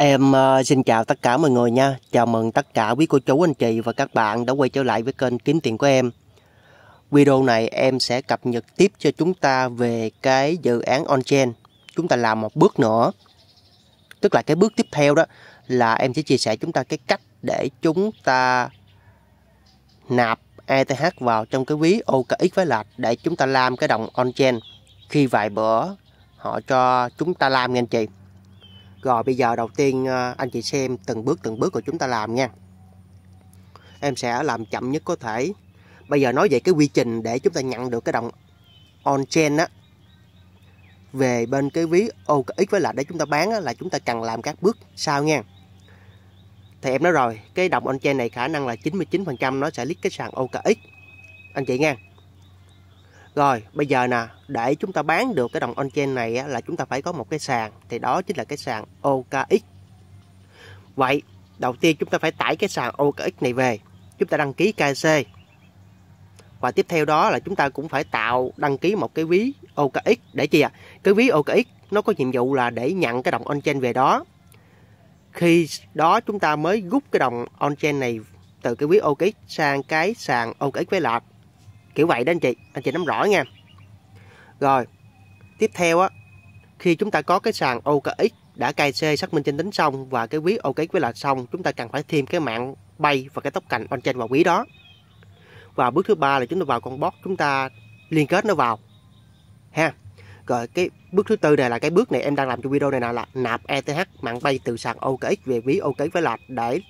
Em uh, xin chào tất cả mọi người nha. Chào mừng tất cả quý cô chú anh chị và các bạn đã quay trở lại với kênh Kiếm Tiền của em. Video này em sẽ cập nhật tiếp cho chúng ta về cái dự án on-chain. Chúng ta làm một bước nữa. Tức là cái bước tiếp theo đó là em sẽ chia sẻ chúng ta cái cách để chúng ta nạp ETH vào trong cái ví OKX với lạch để chúng ta làm cái đồng on-chain. Khi vài bữa họ cho chúng ta làm nha anh chị rồi bây giờ đầu tiên ờ, anh chị xem từng bước từng bước của chúng ta làm nha. Em sẽ làm chậm nhất có thể. Bây giờ nói về cái quy trình để chúng ta nhận được cái đồng on-chain á. Về bên cái ví OKX với lại để chúng ta bán á, là chúng ta cần làm các bước sau nha. Thì em nói rồi, cái đồng on-chain này khả năng là 99% nó sẽ lít cái sàn OKX. Anh chị nha. Rồi, bây giờ nè, để chúng ta bán được cái đồng on-chain này á, là chúng ta phải có một cái sàn. Thì đó chính là cái sàn OKX. Vậy, đầu tiên chúng ta phải tải cái sàn OKX này về. Chúng ta đăng ký KC. Và tiếp theo đó là chúng ta cũng phải tạo đăng ký một cái ví OKX. Để chi ạ? À? Cái ví OKX nó có nhiệm vụ là để nhận cái đồng on-chain về đó. Khi đó chúng ta mới rút cái đồng on-chain này từ cái ví OKX sang cái sàn OKX với lạc kiểu vậy đó anh chị anh chị nắm rõ nha rồi tiếp theo á khi chúng ta có cái sàn OKX đã cài C xác minh danh tính xong và cái quý OKX với là xong chúng ta cần phải thêm cái mạng bay và cái tốc cành on chain vào quý đó và bước thứ ba là chúng ta vào con bot chúng ta liên kết nó vào ha rồi cái bước thứ tư này là cái bước này em đang làm trong video này là, là nạp ETH mạng bay từ sàn OKX về ví OKX với lạch để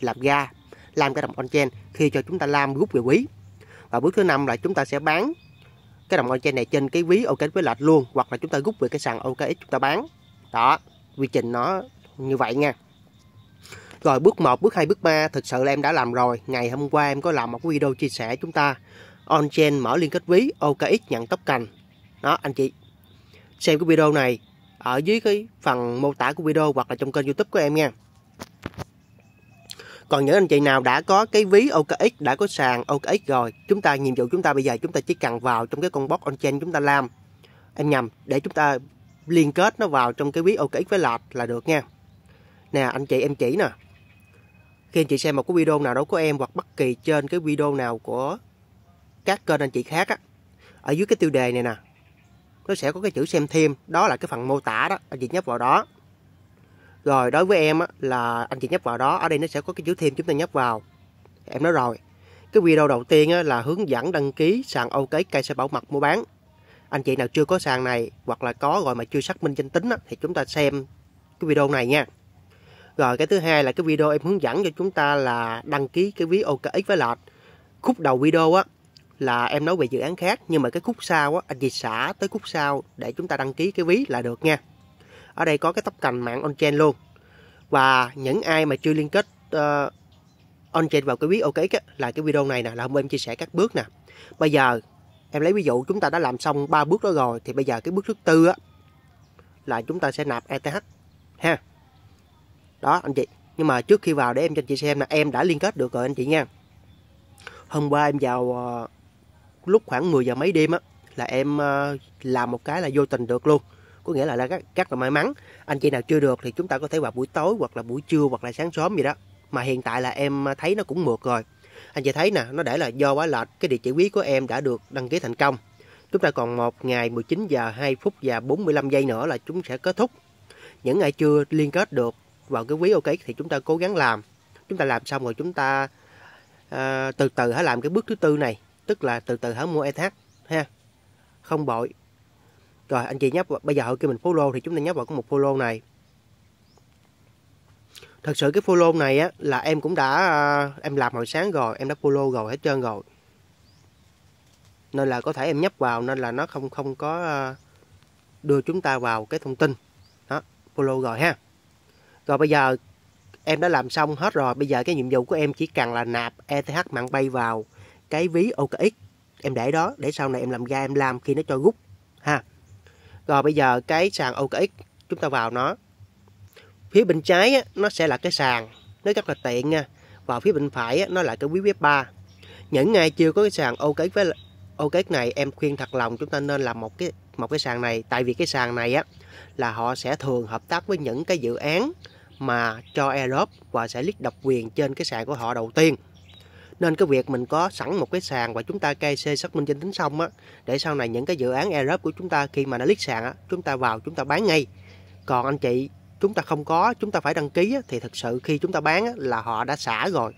làm ra làm cái đồng on chain khi cho chúng ta làm rút về quý và bước thứ năm là chúng ta sẽ bán cái đồng on-chain này trên cái ví OKX với lệch luôn hoặc là chúng ta rút về cái sàn OKX chúng ta bán đó quy trình nó như vậy nha rồi bước 1, bước 2, bước 3 thực sự là em đã làm rồi ngày hôm qua em có làm một video chia sẻ chúng ta on-chain mở liên kết ví OKX nhận tóc cành đó anh chị xem cái video này ở dưới cái phần mô tả của video hoặc là trong kênh youtube của em nha còn những anh chị nào đã có cái ví OKX đã có sàn OKX rồi chúng ta nhiệm vụ chúng ta bây giờ chúng ta chỉ cần vào trong cái con box on chain chúng ta làm em nhầm để chúng ta liên kết nó vào trong cái ví OKX với lọt là được nha nè anh chị em chỉ nè khi anh chị xem một cái video nào đó của em hoặc bất kỳ trên cái video nào của các kênh anh chị khác á ở dưới cái tiêu đề này nè nó sẽ có cái chữ xem thêm đó là cái phần mô tả đó anh chị nhấp vào đó rồi đối với em á, là anh chị nhấp vào đó ở đây nó sẽ có cái chữ thêm chúng ta nhấp vào em nói rồi cái video đầu tiên á, là hướng dẫn đăng ký sàn ok cây sẽ bảo mật mua bán anh chị nào chưa có sàn này hoặc là có rồi mà chưa xác minh danh tính á, thì chúng ta xem cái video này nha rồi cái thứ hai là cái video em hướng dẫn cho chúng ta là đăng ký cái ví OKX với lọt khúc đầu video á là em nói về dự án khác nhưng mà cái khúc sau á anh chị xả tới khúc sau để chúng ta đăng ký cái ví là được nha ở đây có cái tóc cành mạng on-chain luôn và những ai mà chưa liên kết uh, on-chain vào cái ví OK á, là cái video này nè là hôm em chia sẻ các bước nè bây giờ em lấy ví dụ chúng ta đã làm xong ba bước đó rồi thì bây giờ cái bước thứ tư á là chúng ta sẽ nạp ETH ha đó anh chị nhưng mà trước khi vào để em cho anh chị xem là em đã liên kết được rồi anh chị nha hôm qua em vào uh, lúc khoảng 10 giờ mấy đêm á là em uh, làm một cái là vô tình được luôn có nghĩa là, là rất, rất là may mắn anh chị nào chưa được thì chúng ta có thể vào buổi tối hoặc là buổi trưa hoặc là sáng sớm gì đó mà hiện tại là em thấy nó cũng mượt rồi anh chị thấy nè nó để là do quá lệch cái địa chỉ quý của em đã được đăng ký thành công chúng ta còn một ngày 19 giờ 2 phút và 45 giây nữa là chúng sẽ kết thúc những ngày chưa liên kết được vào cái quý ok thì chúng ta cố gắng làm chúng ta làm xong rồi chúng ta à, từ từ hãy làm cái bước thứ tư này tức là từ từ hãy mua ETH ha không bội rồi anh chị nhấp vào, bây giờ ở kia mình follow thì chúng ta nhấp vào cái một follow này. Thật sự cái follow này á là em cũng đã à, em làm hồi sáng rồi, em đã follow rồi hết trơn rồi. Nên là có thể em nhấp vào nên là nó không không có à, đưa chúng ta vào cái thông tin. Đó, follow rồi ha. Rồi bây giờ em đã làm xong hết rồi, bây giờ cái nhiệm vụ của em chỉ cần là nạp ETH mạng bay vào cái ví OKX em để đó để sau này em làm ra em làm khi nó cho rút ha rồi bây giờ cái sàn OKX chúng ta vào nó. Phía bên trái á, nó sẽ là cái sàn, nó rất là tiện nha. Và phía bên phải á, nó là cái quý web 3. Những ngày chưa có cái sàn OKX với OKX này em khuyên thật lòng chúng ta nên làm một cái một cái sàn này tại vì cái sàn này á là họ sẽ thường hợp tác với những cái dự án mà cho Aerobe và sẽ list độc quyền trên cái sàn của họ đầu tiên nên cái việc mình có sẵn một cái sàn và chúng ta KC xác minh danh tính xong á để sau này những cái dự án Arab của chúng ta khi mà nó list sàn á chúng ta vào chúng ta bán ngay còn anh chị chúng ta không có chúng ta phải đăng ký á, thì thực sự khi chúng ta bán á, là họ đã xả rồi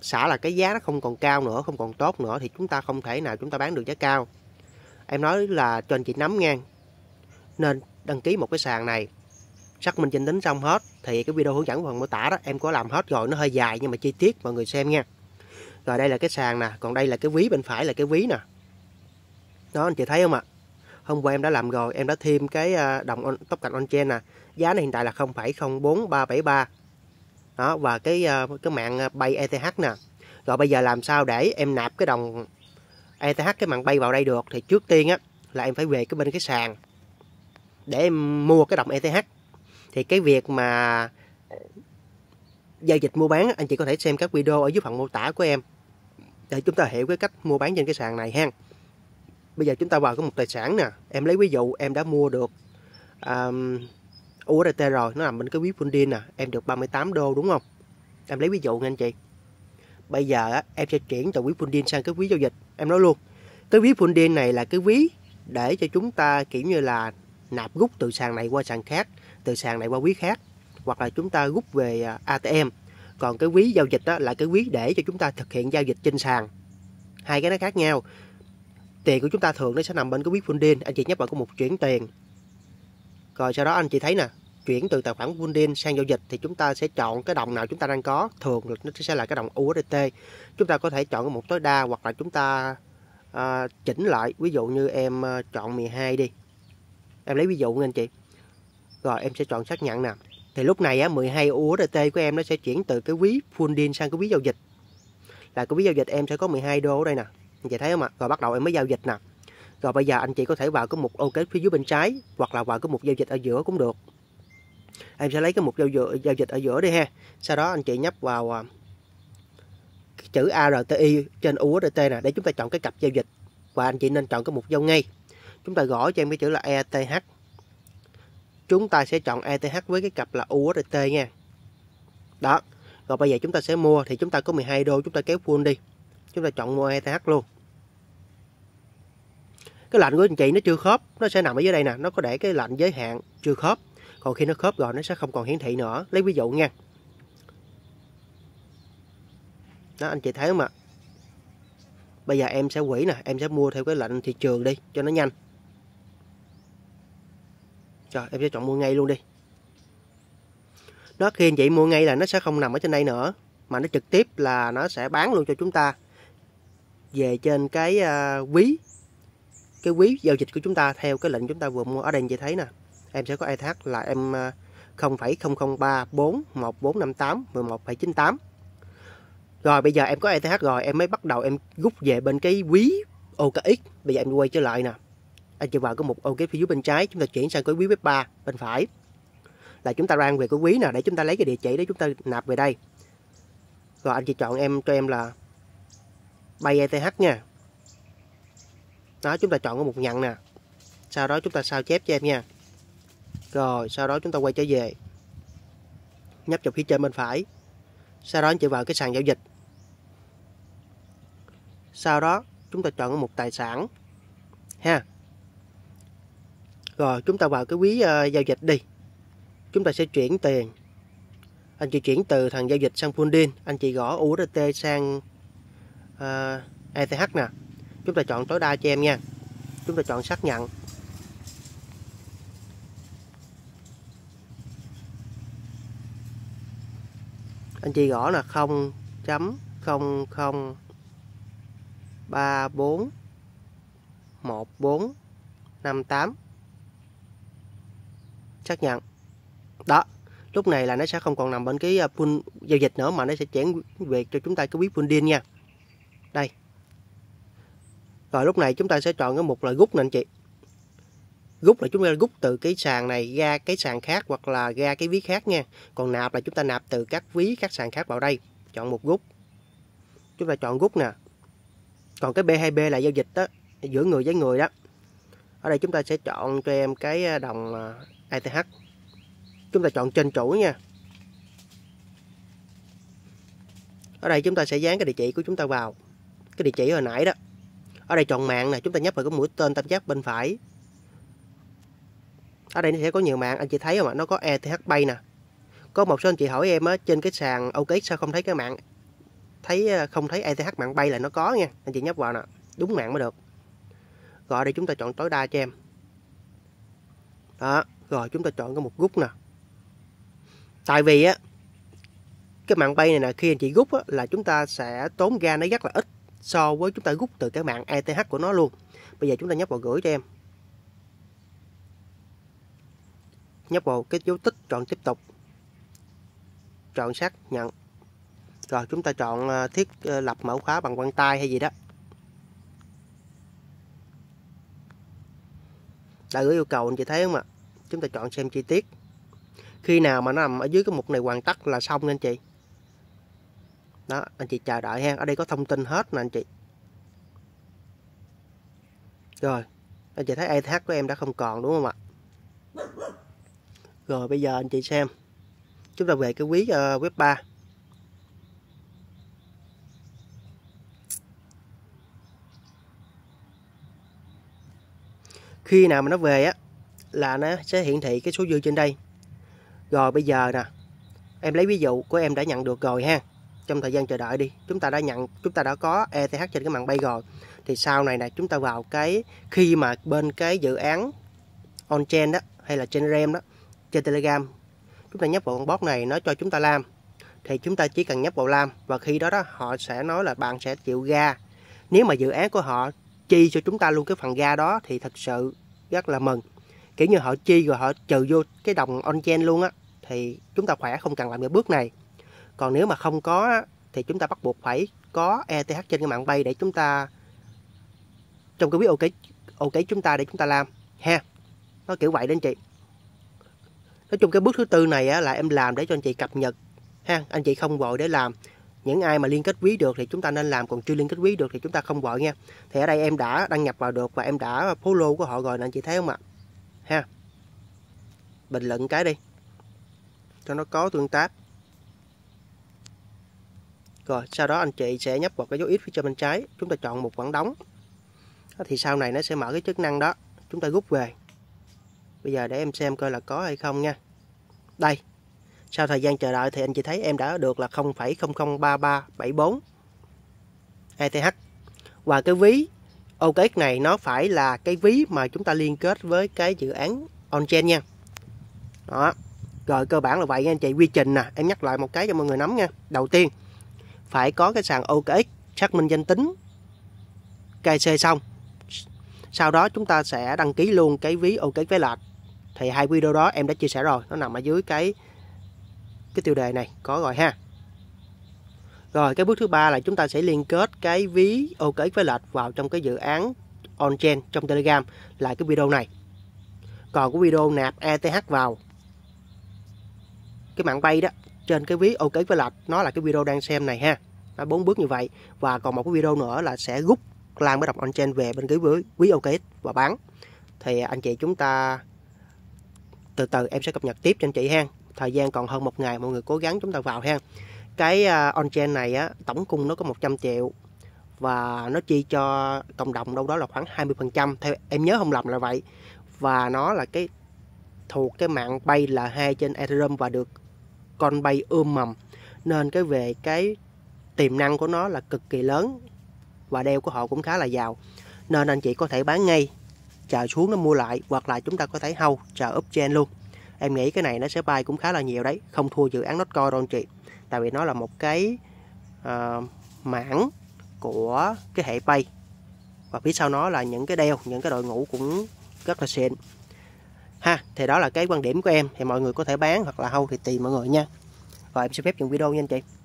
xả là cái giá nó không còn cao nữa không còn tốt nữa thì chúng ta không thể nào chúng ta bán được giá cao em nói là cho anh chị nắm ngang nên đăng ký một cái sàn này xác minh danh tính xong hết thì cái video hướng dẫn phần mô tả đó em có làm hết rồi nó hơi dài nhưng mà chi tiết mọi người xem nha rồi đây là cái sàn nè còn đây là cái ví bên phải là cái ví nè đó anh chị thấy không ạ hôm qua em đã làm rồi em đã thêm cái à, đồng tóc cạnh on chain nè giá này hiện tại là 0.04373, đó và cái à, cái mạng à, bay ETH nè rồi bây giờ làm sao để em nạp cái đồng ETH cái mạng bay vào đây được thì trước tiên á là em phải về cái bên cái sàn để em mua cái đồng ETH thì cái việc mà giao dịch mua bán anh chị có thể xem các video ở dưới phần mô tả của em để chúng ta hiểu cái cách mua bán trên cái sàn này ha bây giờ chúng ta vào có một tài sản nè em lấy ví dụ em đã mua được um, USDT rồi nó nằm bên cái ví fundin nè em được 38 đô đúng không em lấy ví dụ nha anh chị bây giờ á, em sẽ chuyển từ ví fundin sang cái ví giao dịch em nói luôn cái ví fundin này là cái ví để cho chúng ta kiểu như là nạp rút từ sàn này qua sàn khác từ sàn này qua ví khác hoặc là chúng ta rút về à, ATM còn cái quý giao dịch đó là cái quý để cho chúng ta thực hiện giao dịch trên sàn hai cái nó khác nhau tiền của chúng ta thường nó sẽ nằm bên cái quý funding anh chị nhắc vào có một chuyển tiền rồi sau đó anh chị thấy nè chuyển từ tài khoản funding sang giao dịch thì chúng ta sẽ chọn cái đồng nào chúng ta đang có thường nó sẽ là cái đồng USDT chúng ta có thể chọn một tối đa hoặc là chúng ta à, chỉnh lại ví dụ như em à, chọn 12 đi em lấy ví dụ nha anh chị rồi em sẽ chọn xác nhận nè thì lúc này á 12 USDT của em nó sẽ chuyển từ cái quý full funding sang cái quý giao dịch là cái quý giao dịch em sẽ có 12 đô ở đây nè anh chị thấy không ạ rồi bắt đầu em mới giao dịch nè rồi bây giờ anh chị có thể vào cái mục ok phía dưới bên trái hoặc là vào cái mục giao dịch ở giữa cũng được em sẽ lấy cái mục giao dịch, giao dịch ở giữa đi ha sau đó anh chị nhấp vào à, chữ ARTI trên USDT nè để chúng ta chọn cái cặp giao dịch và anh chị nên chọn cái mục giao ngay chúng ta gõ cho em cái chữ là ETH chúng ta sẽ chọn ETH với cái cặp là USDT nha đó rồi bây giờ chúng ta sẽ mua thì chúng ta có 12 đô chúng ta kéo full đi chúng ta chọn mua ETH luôn cái lệnh của anh chị nó chưa khớp nó sẽ nằm ở dưới đây nè nó có để cái lệnh giới hạn chưa khớp còn khi nó khớp rồi nó sẽ không còn hiển thị nữa lấy ví dụ nha đó anh chị thấy không ạ bây giờ em sẽ quỷ nè em sẽ mua theo cái lệnh thị trường đi cho nó nhanh rồi em sẽ chọn mua ngay luôn đi Nó khi vậy mua ngay là nó sẽ không nằm ở trên đây nữa Mà nó trực tiếp là nó sẽ bán luôn cho chúng ta Về trên cái à, quý Cái quý giao dịch của chúng ta theo cái lệnh chúng ta vừa mua Ở đây chị thấy nè Em sẽ có ETH là em 0,00341458 à, 11,98 Rồi bây giờ em có ETH rồi Em mới bắt đầu em rút về bên cái quý OKX Bây giờ em quay trở lại nè anh chị vào có một ô kế phía dưới bên trái chúng ta chuyển sang cái quý web 3 bên phải là chúng ta rang về cái quý nè để chúng ta lấy cái địa chỉ để chúng ta nạp về đây rồi anh chị chọn em cho em là bay ETH nha đó chúng ta chọn cái mục nhận nè sau đó chúng ta sao chép cho em nha rồi sau đó chúng ta quay trở về nhấp vào phía trên bên phải sau đó anh chị vào cái sàn giao dịch sau đó chúng ta chọn cái mục tài sản ha rồi chúng ta vào cái quý uh, giao dịch đi. Chúng ta sẽ chuyển tiền. Anh chị chuyển từ thằng giao dịch sang Fundin. Anh chị gõ USDT sang uh, ờ, e ETH nè. Chúng ta chọn tối đa cho em nha. Chúng ta chọn xác nhận. Anh chị gõ là 0.00341 1458 xác nhận đó lúc này là nó sẽ không còn nằm bên cái pool à, giao dịch nữa mà nó sẽ chuyển về cho chúng ta cái quý pool điên nha đây rồi lúc này chúng ta sẽ chọn cái một là rút nè anh chị rút là chúng ta rút từ cái sàn này ra cái sàn khác hoặc là ra cái ví khác nha còn nạp là chúng ta nạp từ các ví các sàn khác vào đây chọn một rút chúng ta chọn rút nè còn cái B2B là giao dịch đó giữa người với người đó ở đây chúng ta sẽ chọn cho em cái à, đồng à, ATH e chúng ta chọn trên chủ nha ở đây chúng ta sẽ dán cái địa chỉ của chúng ta vào cái địa chỉ hồi nãy đó ở đây chọn mạng này chúng ta nhấp vào cái mũi tên tam giác bên phải ở đây nó sẽ có nhiều mạng anh chị thấy không ạ nó có ETH bay nè có một số anh chị hỏi em á trên cái sàn OK sao không thấy cái mạng thấy ờ, không thấy ETH mạng bay là nó có nha anh chị nhấp vào nè đúng mạng mới được gọi đây chúng ta chọn tối đa cho em đó rồi chúng ta chọn có một gút nè tại vì á cái mạng bay này là khi anh chị rút á, là chúng ta sẽ tốn ga nó rất là ít so với chúng ta rút từ cái mạng ETH của nó luôn bây giờ chúng ta nhấp vào gửi cho em nhấp vào cái dấu tích chọn tiếp tục chọn xác nhận rồi chúng ta chọn ờ, thiết ờ, lập mẫu khóa bằng quan tay hay gì đó đã gửi yêu cầu anh chị thấy không ạ chúng ta chọn xem chi tiết khi nào mà nó nằm ở dưới cái mục này hoàn tất là xong nha anh chị đó anh chị chờ đợi ha ở đây có thông tin hết nè anh chị rồi anh chị thấy ETH của em đã không còn đúng không ạ rồi bây giờ anh chị xem chúng ta về cái quý uh, web 3 khi nào mà nó về á là nó sẽ hiển thị cái số dư trên đây rồi bây giờ nè em lấy ví dụ của em đã nhận được rồi ha trong thời gian chờ đợi đi chúng ta đã nhận chúng ta đã có ETH trên cái mạng bay rồi thì sau này này chúng ta vào cái khi mà bên cái dự án on chain đó hay là trên ram đó trên telegram chúng ta nhấp vào con bot này nó cho chúng ta làm thì chúng ta chỉ cần nhấp vào làm và khi đó đó họ sẽ nói là bạn sẽ chịu ga nếu mà dự án của họ chi cho chúng ta luôn cái phần ga đó thì thật sự rất là mừng kiểu như họ chi rồi họ trừ vô cái đồng on chain luôn á thì chúng ta khỏe không cần làm cái bước này còn nếu mà không có thì chúng ta bắt buộc phải có ETH trên cái mạng bay để chúng ta trong cái biết ok ok chúng ta để chúng ta làm ha nó kiểu vậy đó anh chị nói chung cái bước thứ tư này á, là em làm để cho anh chị cập nhật ha anh chị không vội để làm những ai mà liên kết quý được thì chúng ta nên làm còn chưa liên kết quý được thì chúng ta không vội nha thì ở đây em đã đăng nhập vào được và em đã follow của họ rồi nè anh chị thấy không ạ à? ha bình luận cái đi cho nó có tương tác rồi sau đó anh chị sẽ nhấp vào cái dấu ít phía trên bên trái chúng ta chọn một khoảng đóng thì sau này nó sẽ mở cái chức năng đó chúng ta rút về bây giờ để em xem coi là có hay không nha đây sau thời gian chờ đợi thì anh chị thấy em đã được là 0,003374 ETH và cái ví OKX này nó phải là cái ví mà chúng ta liên kết với cái dự án on-chain nha đó rồi cơ bản là vậy nha anh chị quy trình nè em nhắc lại một cái cho mọi người nắm nha đầu tiên phải có cái sàn OKX xác minh danh tính KC xong sau đó chúng ta sẽ đăng ký luôn cái ví OKX với lệch thì hai video đó em đã chia sẻ rồi nó nằm ở dưới cái cái tiêu đề này có rồi ha rồi cái bước thứ ba là chúng ta sẽ liên kết cái ví OKX với lệch vào trong cái dự án on-chain trong Telegram là cái video này. Còn cái video nạp ETH vào cái mạng bay đó trên cái ví OKX với lệch nó là cái video đang xem này ha. Đó, bốn bước như vậy và còn một cái video nữa là sẽ rút lan mới đọc on-chain về bên cái ví, ví OKX và bán. Thì à, anh chị chúng ta từ từ em sẽ cập nhật tiếp cho anh chị ha thời gian còn hơn một ngày mọi người cố gắng chúng ta vào ha cái à, on-chain này á, tổng cung nó có 100 triệu và nó chi cho cộng đồng đâu đó là khoảng 20% theo em nhớ không lầm là vậy và nó là cái thuộc cái mạng bay là hai trên Ethereum và được con bay ươm mầm nên cái về cái tiềm năng của nó là cực kỳ lớn và đeo của họ cũng khá là giàu nên anh chị có thể bán ngay chờ xuống nó mua lại hoặc là chúng ta có thể hâu chờ up trend luôn em nghĩ cái này nó sẽ bay cũng khá là nhiều đấy không thua dự án Notco đâu anh chị tại vì nó là một cái uh, mảng của cái hệ bay và phía sau nó là những cái đeo những cái đội ngũ cũng rất là xịn ha thì đó là cái quan điểm của em thì mọi người có thể bán hoặc là hâu thì tùy mọi người nha rồi em xin phép dừng video nha anh chị